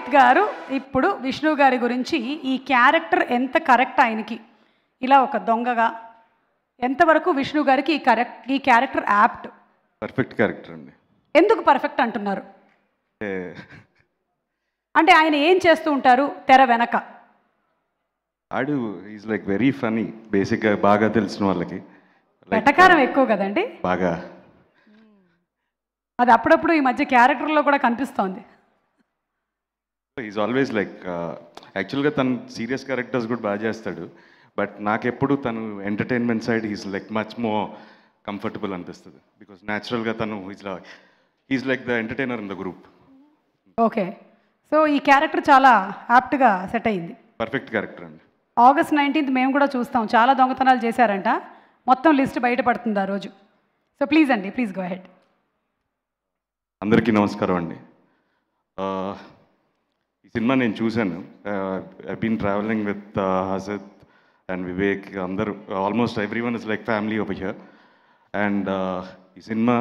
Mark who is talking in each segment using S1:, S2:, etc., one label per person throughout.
S1: రోహిత్ గారు ఇప్పుడు విష్ణు గారి గురించి ఈ క్యారెక్టర్ ఎంత కరెక్ట్ ఆయనకి ఇలా ఒక దొంగగా ఎంతవరకు విష్ణు గారికి ఈ కరెక్ట్ ఈ క్యారెక్టర్ యాప్ట్
S2: పర్ఫెక్ట్ క్యారెక్టర్ అండి
S1: ఎందుకు పర్ఫెక్ట్ అంటున్నారు అంటే ఆయన ఏం చేస్తూ ఉంటారు తెర వెనక
S2: ఆడు ఈజ్ లైక్ వెరీ ఫనీ బేసిక్గా బాగా తెలిసిన వాళ్ళకి వెటకారం ఎక్కువ కదండి బాగా
S1: అది అప్పుడప్పుడు ఈ మధ్య క్యారెక్టర్లో కూడా కనిపిస్తోంది
S2: ఈజ్ ఆల్వేస్ లైక్ యాక్చువల్గా తను సీరియస్ క్యారెక్టర్స్ కూడా బాగా చేస్తాడు బట్ నాకెప్పుడు తను entertainment side is like much more comfortable అనిపిస్తుంది బికాస్ న్యాచురల్గా తను is like is like the entertainer in the group
S1: okay so ఈ క్యారెక్టర్ చాలా యాప్ట్గా సెట్ అయింది
S2: పర్ఫెక్ట్ క్యారెక్టర్ అండి
S1: ఆగస్ట్ నైన్టీన్త్ మేము కూడా చూస్తాం చాలా దొంగతనాలు చేశారంట మొత్తం లిస్ట్ బయటపడుతుంది ఆ రోజు సో ప్లీజ్ అండి ప్లీజ్ గో హెడ్
S2: అందరికీ నమస్కారం అండి uh, సినిమా నేను చూశాను I been traveling with Hasath and Vivek అందరూ almost everyone is like family ఒక హియర్ అండ్ ఈ సినిమా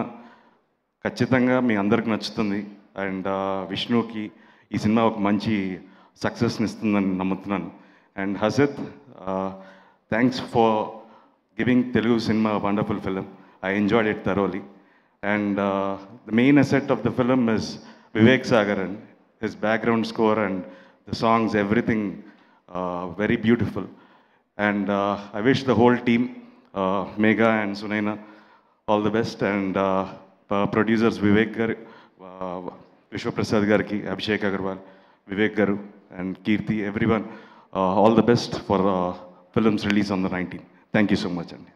S2: ఖచ్చితంగా మీ అందరికి నచ్చుతుంది అండ్ విష్ణుకి uh, ఈ సినిమా ఒక మంచి సక్సెస్ని ఇస్తుందని నమ్ముతున్నాను and Hasath thanks for giving Telugu cinema wonderful film I enjoyed it thoroughly and the main asset of the film is Vivek Sagar and his background score and the songs, everything uh, very beautiful. And uh, I wish the whole team, uh, Megha and Sunaina, all the best. And uh, producers Vivek Gar, uh, Vishwa Prasad Garki, Abhishek Agarwal, Vivek Garu, and Kirti, everyone, uh, all the best for uh, film's release on the 19th. Thank you so much, Andy.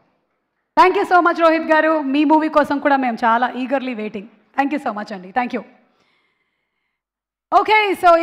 S1: Thank you so much Rohit గారు మీ movie కోసం కూడా మేము చాలా eagerly waiting thank you so much అండి thank you Okay, so